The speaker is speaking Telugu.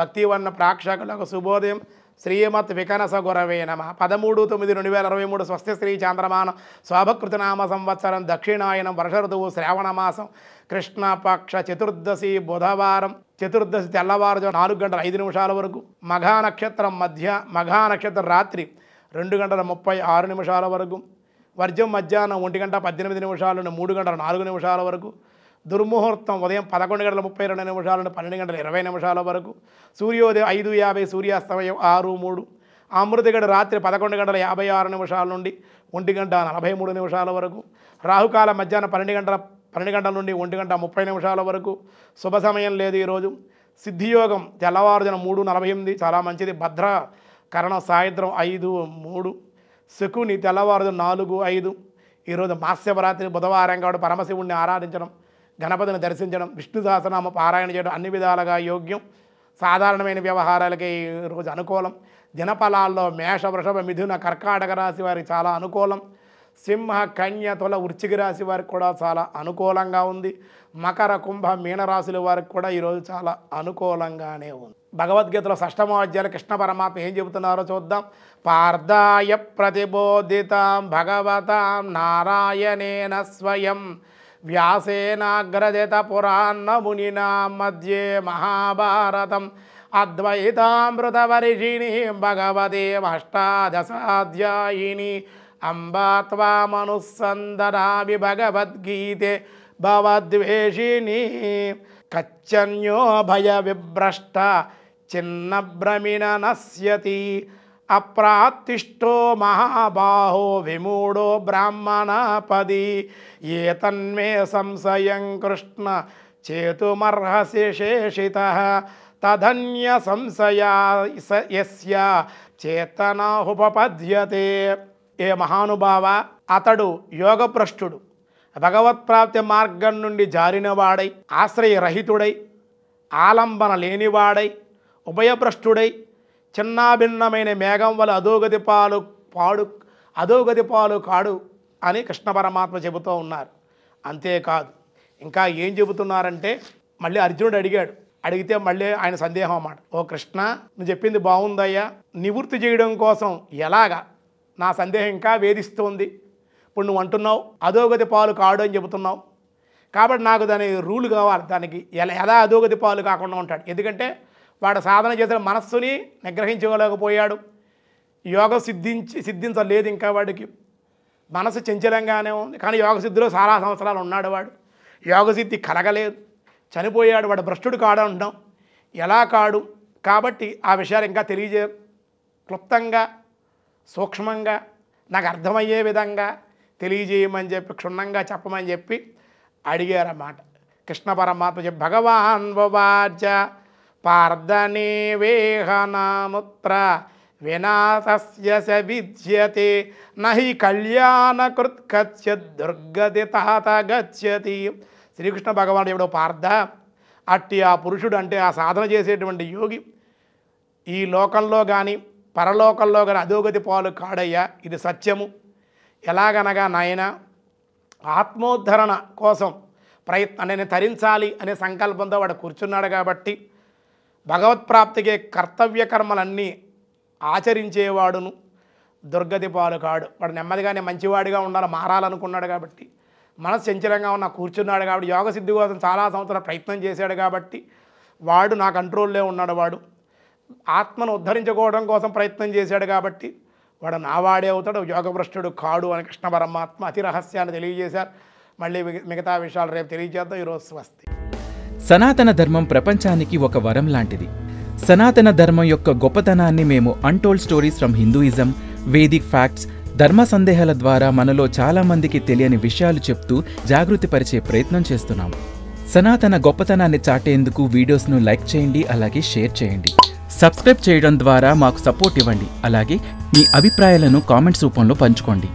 భక్తివర్ణ ప్రాక్షకులకు శుభోదయం శ్రీమత్ వికనస గురవే నమ పదమూడు తొమ్మిది రెండు వేల అరవై మూడు స్వస్తి శ్రీ చాంద్రమానం శోభకృతనామ సంవత్సరం దక్షిణాయనం వర్ష ఋతువు శ్రావణ మాసం కృష్ణపక్ష చతుర్దశి బుధవారం చతుర్దశి తెల్లవారుజాము నాలుగు గంటల ఐదు నిమిషాల వరకు మఘానక్షత్రం నక్షత్రం మధ్య మఘా నక్షత్రం రాత్రి రెండు గంటల ముప్పై ఆరు నిమిషాల వరకు వర్జం మధ్యాహ్నం ఒంటి గంట పద్దెనిమిది నిమిషాలను మూడు గంటల నాలుగు నిమిషాల వరకు దుర్ముహూర్తం ఉదయం పదకొండు గంటల ముప్పై రెండు నిమిషాల నుండి పన్నెండు గంటల ఇరవై నిమిషాల వరకు సూర్యోదయం ఐదు యాభై సూర్యాస్తమయం ఆరు మూడు అమృతగడ రాత్రి పదకొండు గంటల యాభై ఆరు నిమిషాల నుండి ఒంటి గంట నలభై మూడు నిమిషాల వరకు రాహుకాల మధ్యాహ్నం పన్నెండు గంటల పన్నెండు గంటల నుండి ఒంటి గంట ముప్పై నిమిషాల వరకు శుభ సమయం లేదు ఈరోజు సిద్ధియోగం తెల్లవారుజన మూడు నలభై ఎనిమిది చాలా మంచిది భద్ర కరణం సాయంత్రం ఐదు మూడు శకుని తెల్లవారుజన నాలుగు ఐదు ఈరోజు మాస్యవరాత్రి బుధవారం కాబట్టి పరమశివుణ్ణి ఆరాధించడం గణపతిని దర్శించడం విష్ణు సహస్రనామ పారాయణ చేయడం అన్ని విధాలుగా యోగ్యం సాధారణమైన వ్యవహారాలకి ఈరోజు అనుకూలం దినఫలాల్లో మేష వృషభ మిథున కర్కాటక రాశి వారికి చాలా అనుకూలం సింహ కన్య తొల వృచ్చిక రాశి వారికి కూడా చాలా అనుకూలంగా ఉంది మకర కుంభ మీనరాశుల వారికి కూడా ఈరోజు చాలా అనుకూలంగానే ఉంది భగవద్గీతలో షష్టమోధ్యాయులు కృష్ణ పరమాత్మ ఏం చెబుతున్నారో చూద్దాం పార్థాయ ప్రతిబోధితాం భగవతాం నారాయణేన స్వయం వ్యాసేనాగ్రజత పురాణమునినా మధ్యే మహాభారతం అద్వైతామృతవర్షిణి భగవదేమష్టాదశాధ్యాయిని అంబా త్వామనుసందనామి భగవద్గీతే భవద్వేషిణి కచ్చన్యో భయ విభ్రష్ట చిన్నభ్రమిణ నశ్యతి అప్రాతిష్టో మహాబాహో విమూఢో బ్రాహ్మణపది ఏ తన్మే సంశయం కృష్ణ చేతుమర్హసి శేషిత తధన్య సంశయా చేతన ఉపపద్యతే ఏ మహానుభావ అతడు యోగభ్రష్టుడు భగవత్ప్రాప్తి మార్గం నుండి జారినవాడై ఆశ్రయరహితుడై ఆలంబన లేనివాడై ఉభయభ్రష్టుడై చిన్నాభిన్నమైన మేఘం వల్ల అధోగతి పాలు పాడు అధోగతి పాలు కాడు అని కృష్ణ పరమాత్మ చెబుతూ ఉన్నారు అంతేకాదు ఇంకా ఏం చెబుతున్నారంటే మళ్ళీ అర్జునుడు అడిగాడు అడిగితే మళ్ళీ ఆయన సందేహం అన్నమాట ఓ కృష్ణ నువ్వు చెప్పింది బాగుందయ్యా నివృత్తి చేయడం కోసం ఎలాగా నా సందేహం ఇంకా వేధిస్తుంది ఇప్పుడు నువ్వు అంటున్నావు అధోగతి పాలు కాడు అని చెబుతున్నావు కాబట్టి నాకు దాని రూల్ కావాలి దానికి ఎలా ఎలా అధోగతి పాలు కాకుండా ఉంటాడు ఎందుకంటే వాడు సాధన చేసిన మనస్సుని నిగ్రహించుకోలేకపోయాడు యోగ సిద్ధించి సిద్ధించలేదు ఇంకా వాడికి మనసు చంచలంగానే ఉంది కానీ యోగ సిద్ధిలో చాలా సంవత్సరాలు ఉన్నాడు వాడు యోగ సిద్ధి కలగలేదు చనిపోయాడు వాడు భ్రష్టుడు కాడు అంటాం ఎలా కాడు కాబట్టి ఆ విషయాలు ఇంకా తెలియజే క్లుప్తంగా సూక్ష్మంగా నాకు అర్థమయ్యే విధంగా తెలియజేయమని చెప్పి క్షుణ్ణంగా చెప్పమని చెప్పి అడిగారన్నమాట కృష్ణ పరమాత్మ భగవాన్ వాచ పార్దనేవేహనాముత్ర వినాశస్య స విద్యతే నహి కళ్యాణకృత్ దుర్గతి తాత గచ్చతి శ్రీకృష్ణ భగవానుడు ఎవడో పార్థ అట్టి ఆ పురుషుడు అంటే ఆ సాధన చేసేటువంటి యోగి ఈ లోకంలో కానీ పరలోకంలో కానీ అధోగతి పాలు కాడయ్యా ఇది సత్యము ఎలాగనగా నాయన ఆత్మోద్ధరణ కోసం ప్రయత్నం నేను తరించాలి అనే సంకల్పంతో వాడు కూర్చున్నాడు కాబట్టి భగవత్ప్రాప్తికే కర్తవ్య కర్మలన్నీ ఆచరించేవాడును దుర్గతి పాలు కాడు వాడు నెమ్మదిగానే మంచివాడిగా ఉండాలి మారాలనుకున్నాడు కాబట్టి మనసు చంచలంగా ఉన్న కూర్చున్నాడు కాబట్టి యోగ సిద్ధి కోసం చాలా సంవత్సరాలు ప్రయత్నం చేశాడు కాబట్టి వాడు నా కంట్రోల్లో ఉన్నాడు వాడు ఆత్మను ఉద్ధరించుకోవడం కోసం ప్రయత్నం చేశాడు కాబట్టి వాడు నావాడే అవుతాడు యోగభ్రష్టుడు కాడు అని కృష్ణ పరమాత్మ అతి రహస్యాన్ని తెలియజేశారు మళ్ళీ మిగతా విషయాలు రేపు తెలియజేద్దాం ఈరోజు స్వస్తి సనాతన ధర్మం ప్రపంచానికి ఒక వరం లాంటిది సనాతన ధర్మం యొక్క గొప్పతనాన్ని మేము untold stories from Hinduism Vedic facts ధర్మ సందేహాల ద్వారా మనలో చాలామందికి తెలియని విషయాలు చెప్తూ జాగృతి పరిచే ప్రయత్నం చేస్తున్నాం సనాతన గొప్పతనాన్ని చాటేందుకు వీడియోస్ను లైక్ చేయండి అలాగే షేర్ చేయండి సబ్స్క్రైబ్ చేయడం ద్వారా మాకు సపోర్ట్ ఇవ్వండి అలాగే మీ అభిప్రాయాలను కామెంట్స్ రూపంలో పంచుకోండి